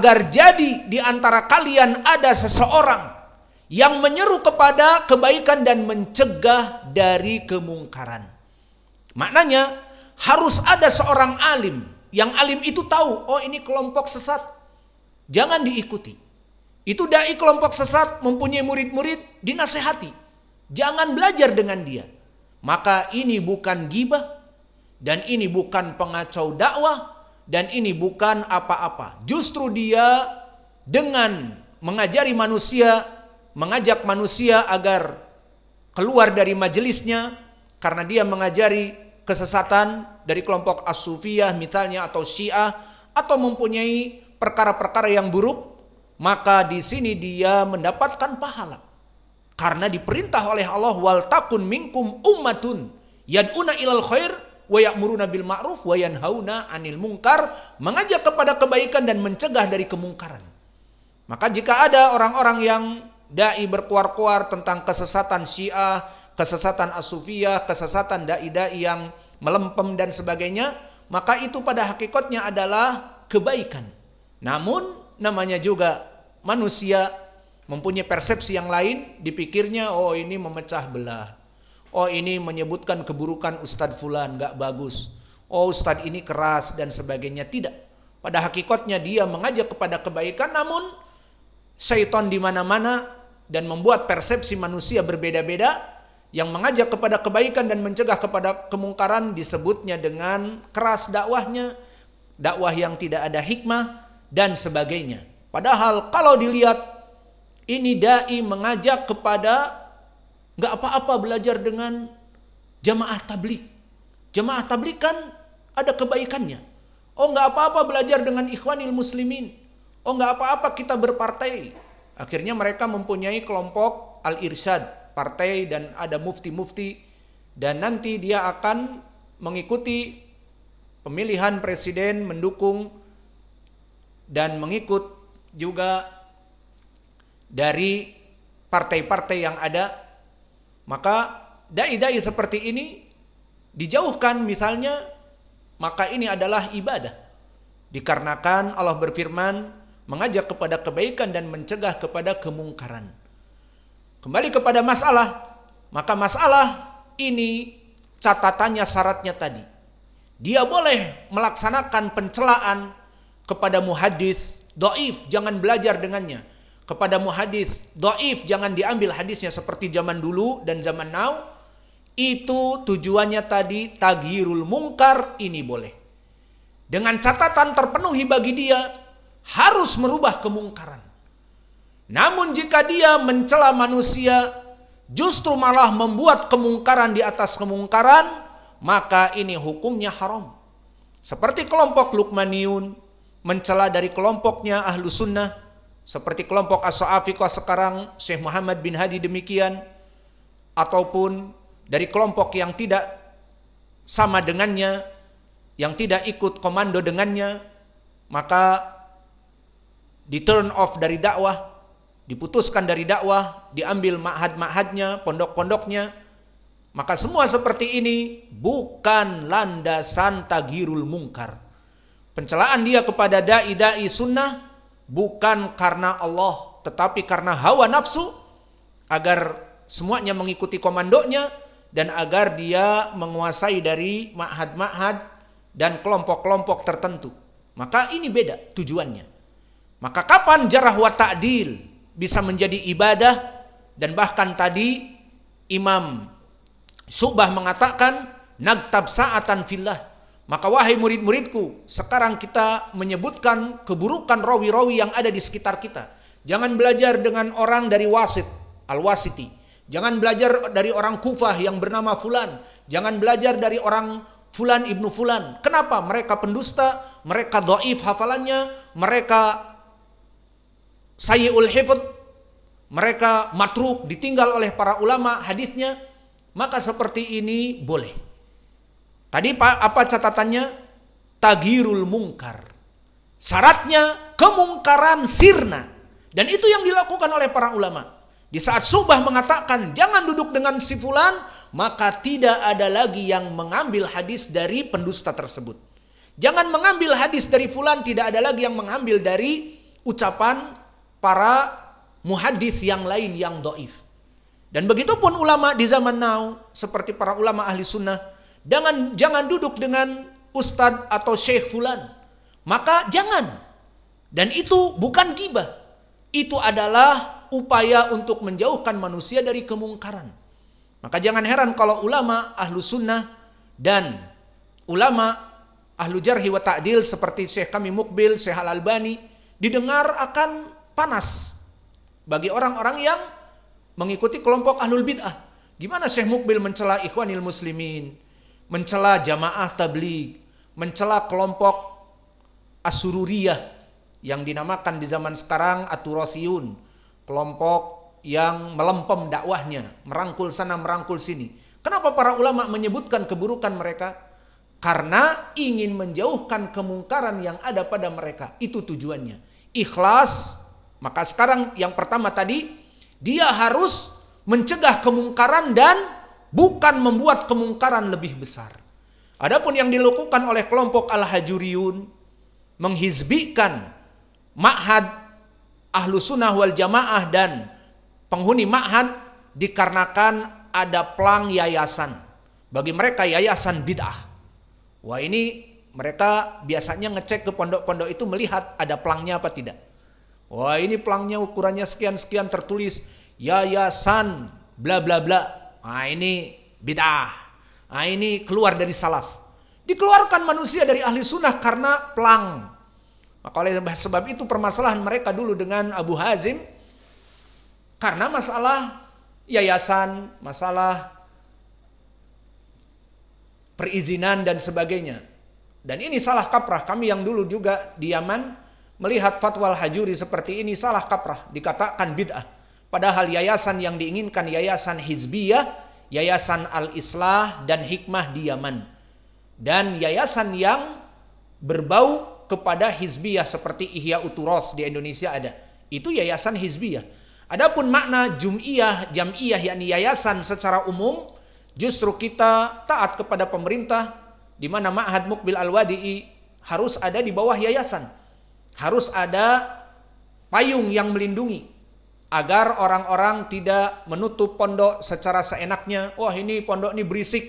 agar jadi di antara kalian ada seseorang yang menyeru kepada kebaikan dan mencegah dari kemungkaran. Maknanya harus ada seorang alim yang alim itu tahu, oh ini kelompok sesat. Jangan diikuti. Itu dai kelompok sesat mempunyai murid-murid dinasehati. Jangan belajar dengan dia. Maka ini bukan gibah dan ini bukan pengacau dakwah, dan ini bukan apa-apa. Justru dia dengan mengajari manusia, mengajak manusia agar keluar dari majelisnya karena dia mengajari kesesatan dari kelompok As-Sufiyah misalnya atau Syiah atau mempunyai perkara-perkara yang buruk, maka di sini dia mendapatkan pahala. Karena diperintah oleh Allah wal takun minkum ummatun yad'una ilal khair wa bil ma'ruf wayanhauna 'anil mungkar, mengajak kepada kebaikan dan mencegah dari kemungkaran. Maka jika ada orang-orang yang dai berkuar-kuar tentang kesesatan Syiah, kesesatan Asufiyah, kesesatan dai-dai yang melempem dan sebagainya, maka itu pada hakikatnya adalah kebaikan. Namun namanya juga manusia mempunyai persepsi yang lain, dipikirnya oh ini memecah belah. Oh ini menyebutkan keburukan Ustadz Fulan gak bagus. Oh Ustadz ini keras dan sebagainya. Tidak. Pada hakikatnya dia mengajak kepada kebaikan namun syaitan di mana-mana dan membuat persepsi manusia berbeda-beda yang mengajak kepada kebaikan dan mencegah kepada kemungkaran disebutnya dengan keras dakwahnya, dakwah yang tidak ada hikmah dan sebagainya. Padahal kalau dilihat ini dai mengajak kepada Gak apa-apa belajar dengan jamaah tablik. Jamaah tablik kan ada kebaikannya. Oh gak apa-apa belajar dengan ikhwanil muslimin. Oh gak apa-apa kita berpartai. Akhirnya mereka mempunyai kelompok al-irsyad, partai dan ada mufti-mufti. Dan nanti dia akan mengikuti pemilihan presiden mendukung dan mengikut juga dari partai-partai yang ada maka dai-dai seperti ini dijauhkan misalnya maka ini adalah ibadah. Dikarenakan Allah berfirman mengajak kepada kebaikan dan mencegah kepada kemungkaran. Kembali kepada masalah, maka masalah ini catatannya syaratnya tadi. Dia boleh melaksanakan pencelaan kepada muhadis, doif, jangan belajar dengannya kepadamu hadis doif jangan diambil hadisnya seperti zaman dulu dan zaman now itu tujuannya tadi taghirul mungkar ini boleh dengan catatan terpenuhi bagi dia harus merubah kemungkaran namun jika dia mencela manusia justru malah membuat kemungkaran di atas kemungkaran maka ini hukumnya haram seperti kelompok Lukmaniun mencela dari kelompoknya ahlu sunnah seperti kelompok As-Sa'afiqah sekarang Syekh Muhammad bin Hadi demikian ataupun dari kelompok yang tidak sama dengannya yang tidak ikut komando dengannya maka di turn off dari dakwah diputuskan dari dakwah diambil ma'had-ma'hadnya pondok-pondoknya maka semua seperti ini bukan landasan tagirul mungkar pencelaan dia kepada dai-dai sunnah bukan karena Allah tetapi karena hawa nafsu agar semuanya mengikuti komandonya dan agar dia menguasai dari ma'had-ma'had dan kelompok-kelompok tertentu. Maka ini beda tujuannya. Maka kapan jarah wa ta'dil bisa menjadi ibadah dan bahkan tadi Imam Subah mengatakan nagtab sa'atan fillah maka wahai murid-muridku, sekarang kita menyebutkan keburukan rawi-rawi yang ada di sekitar kita. Jangan belajar dengan orang dari wasit, al-wasiti. Jangan belajar dari orang kufah yang bernama fulan. Jangan belajar dari orang fulan ibnu fulan. Kenapa? Mereka pendusta, mereka do'if hafalannya, mereka sayi'ul hifud, mereka matruk, ditinggal oleh para ulama hadisnya. Maka seperti ini boleh. Tadi apa catatannya? Tagirul mungkar. Syaratnya kemungkaran sirna. Dan itu yang dilakukan oleh para ulama. Di saat subah mengatakan jangan duduk dengan si fulan, maka tidak ada lagi yang mengambil hadis dari pendusta tersebut. Jangan mengambil hadis dari fulan, tidak ada lagi yang mengambil dari ucapan para muhadis yang lain yang doif. Dan begitu pun ulama di zaman now, seperti para ulama ahli sunnah, Jangan jangan duduk dengan Ustad atau syekh fulan. Maka jangan. Dan itu bukan gibah. Itu adalah upaya untuk menjauhkan manusia dari kemungkaran. Maka jangan heran kalau ulama ahlu sunnah dan ulama ahlu jarhi wa ta'dil seperti Syekh kami Mukbil, Syekh Al-Albani didengar akan panas bagi orang-orang yang mengikuti kelompok ahlul bid'ah. Gimana Syekh Mukbil mencela ikhwanil muslimin? mencela jamaah tabligh, mencela kelompok asururiyah yang dinamakan di zaman sekarang aturasiun kelompok yang melempem dakwahnya, merangkul sana merangkul sini. Kenapa para ulama menyebutkan keburukan mereka? Karena ingin menjauhkan kemungkaran yang ada pada mereka. Itu tujuannya. Ikhlas, maka sekarang yang pertama tadi, dia harus mencegah kemungkaran dan bukan membuat kemungkaran lebih besar. Adapun yang dilakukan oleh kelompok Al-Hajuriyun menghizbikan ma'had ahlu sunnah wal jamaah dan penghuni ma'had dikarenakan ada pelang yayasan. Bagi mereka yayasan bid'ah. Wah ini mereka biasanya ngecek ke pondok-pondok itu melihat ada pelangnya apa tidak. Wah ini pelangnya ukurannya sekian-sekian tertulis yayasan bla bla bla ah ini bid'ah, ah ini keluar dari salaf. Dikeluarkan manusia dari ahli sunnah karena pelang. Maka oleh sebab itu permasalahan mereka dulu dengan Abu Hazim karena masalah yayasan, masalah perizinan dan sebagainya. Dan ini salah kaprah. Kami yang dulu juga di Yaman melihat fatwa Hajuri seperti ini salah kaprah, dikatakan bid'ah. Padahal yayasan yang diinginkan yayasan Hizbiyah, yayasan Al-Islah dan Hikmah di Yaman. Dan yayasan yang berbau kepada Hizbiyah seperti Ihya Uturos di Indonesia ada. Itu yayasan Hizbiyah. Adapun makna jum'iyah, jam'iyah yakni yayasan secara umum justru kita taat kepada pemerintah di mana Ma'had Mukbil Al-Wadi'i harus ada di bawah yayasan. Harus ada payung yang melindungi agar orang-orang tidak menutup pondok secara seenaknya. Wah ini pondok ini berisik.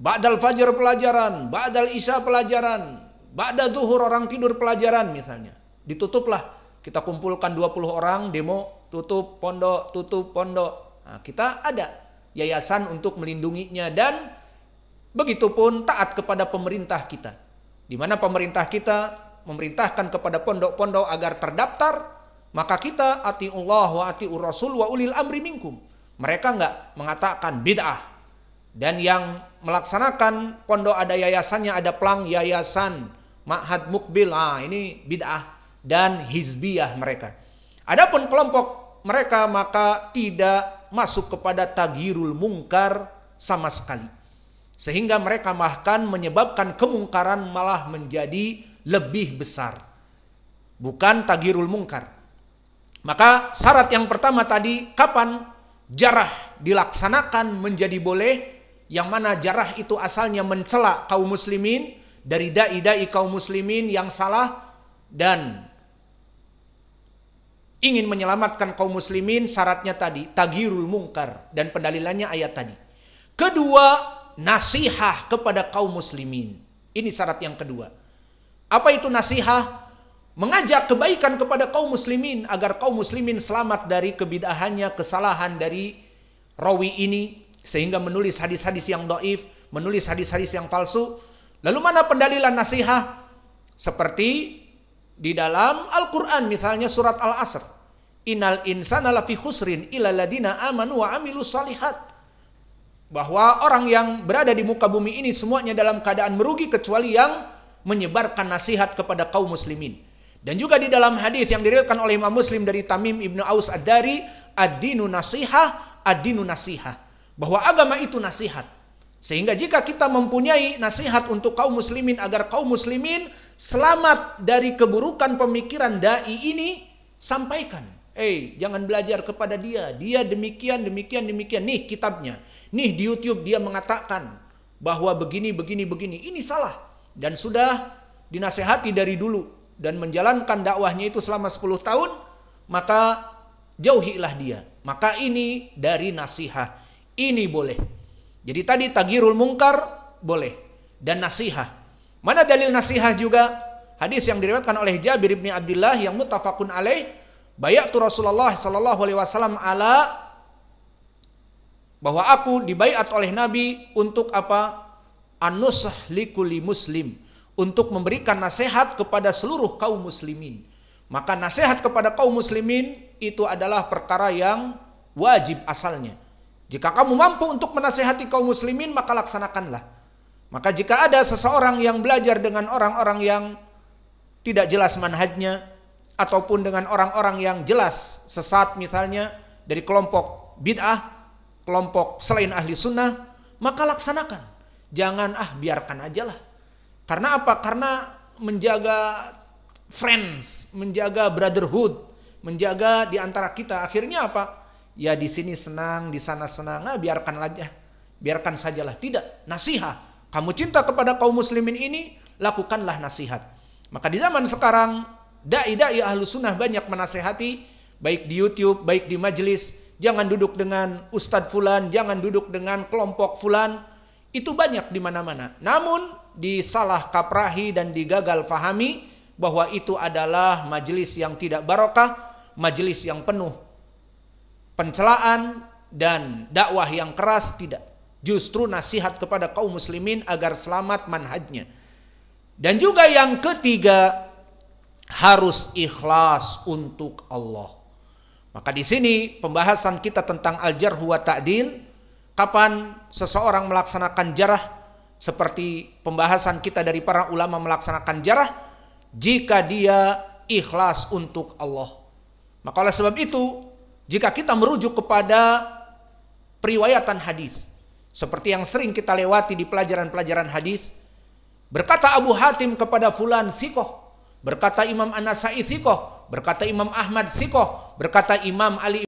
Ba'dal fajar pelajaran, ba'dal isya pelajaran, Ba'dal duhur orang tidur pelajaran misalnya. Ditutuplah. Kita kumpulkan 20 orang demo tutup pondok, tutup pondok. Nah, kita ada yayasan untuk melindunginya dan begitupun taat kepada pemerintah kita. Di mana pemerintah kita memerintahkan kepada pondok-pondok agar terdaftar, maka kita ati Allah wa ati rasul wa ulil amri minkum. Mereka enggak mengatakan bid'ah. Dan yang melaksanakan pondok ada yayasannya, ada pelang yayasan, ma'had mukbil, ah ini bid'ah dan hizbiyah mereka. Adapun kelompok mereka maka tidak masuk kepada tagirul mungkar sama sekali. Sehingga mereka bahkan menyebabkan kemungkaran malah menjadi lebih besar. Bukan tagirul mungkar. Maka syarat yang pertama tadi kapan jarah dilaksanakan menjadi boleh yang mana jarah itu asalnya mencela kaum muslimin dari dai-dai kaum muslimin yang salah dan ingin menyelamatkan kaum muslimin syaratnya tadi tagirul mungkar dan pendalilannya ayat tadi. Kedua, nasihah kepada kaum muslimin. Ini syarat yang kedua. Apa itu nasihah? mengajak kebaikan kepada kaum muslimin agar kaum muslimin selamat dari kebidahannya, kesalahan dari rawi ini sehingga menulis hadis-hadis yang doif, menulis hadis-hadis yang palsu. Lalu mana pendalilan nasihat Seperti di dalam Al-Quran misalnya surat Al-Asr. inal insana lafi khusrin ila ladina amanu wa amilu salihat. Bahwa orang yang berada di muka bumi ini semuanya dalam keadaan merugi kecuali yang menyebarkan nasihat kepada kaum muslimin dan juga di dalam hadis yang diriwayatkan oleh Imam Muslim dari Tamim Ibnu Aus Ad-Dari, ad-dinu nasihah, ad-dinu nasihah. Bahwa agama itu nasihat. Sehingga jika kita mempunyai nasihat untuk kaum muslimin agar kaum muslimin selamat dari keburukan pemikiran dai ini, sampaikan. Eh, hey, jangan belajar kepada dia. Dia demikian, demikian, demikian. Nih kitabnya. Nih di YouTube dia mengatakan bahwa begini, begini, begini. Ini salah. Dan sudah dinasehati dari dulu dan menjalankan dakwahnya itu selama 10 tahun, maka jauhilah dia. Maka ini dari nasihat. Ini boleh. Jadi tadi tagirul mungkar boleh dan nasihat. Mana dalil nasihat juga? Hadis yang diriwayatkan oleh Jabir bin Abdullah yang muttafaqun alaih, bayatu Rasulullah sallallahu alaihi wasallam ala bahwa aku dibaiat oleh Nabi untuk apa? Anusah likuli muslim untuk memberikan nasihat kepada seluruh kaum muslimin. Maka nasihat kepada kaum muslimin itu adalah perkara yang wajib asalnya. Jika kamu mampu untuk menasehati kaum muslimin maka laksanakanlah. Maka jika ada seseorang yang belajar dengan orang-orang yang tidak jelas manhajnya ataupun dengan orang-orang yang jelas sesat misalnya dari kelompok bid'ah, kelompok selain ahli sunnah, maka laksanakan. Jangan ah biarkan ajalah. Karena apa? Karena menjaga friends, menjaga brotherhood, menjaga di antara kita. Akhirnya apa? Ya di sini senang, di sana senang. Nah, biarkan aja. Biarkan sajalah. Tidak, nasihat. Kamu cinta kepada kaum muslimin ini, lakukanlah nasihat. Maka di zaman sekarang, dai-dai ahlu sunnah banyak menasehati, baik di Youtube, baik di majelis, jangan duduk dengan Ustadz Fulan, jangan duduk dengan kelompok Fulan, itu banyak di mana-mana. Namun disalah kaprahi dan digagal fahami bahwa itu adalah majelis yang tidak barokah, majelis yang penuh pencelaan dan dakwah yang keras tidak. Justru nasihat kepada kaum muslimin agar selamat manhajnya. Dan juga yang ketiga harus ikhlas untuk Allah. Maka di sini pembahasan kita tentang al-jarh wa ta'dil, kapan seseorang melaksanakan jarah seperti pembahasan kita dari para ulama melaksanakan jarah jika dia ikhlas untuk Allah. Maka oleh sebab itu, jika kita merujuk kepada periwayatan hadis seperti yang sering kita lewati di pelajaran-pelajaran hadis, berkata Abu Hatim kepada fulan Sikoh, berkata Imam Anasai Sikoh, berkata Imam Ahmad Sikoh, berkata Imam Ali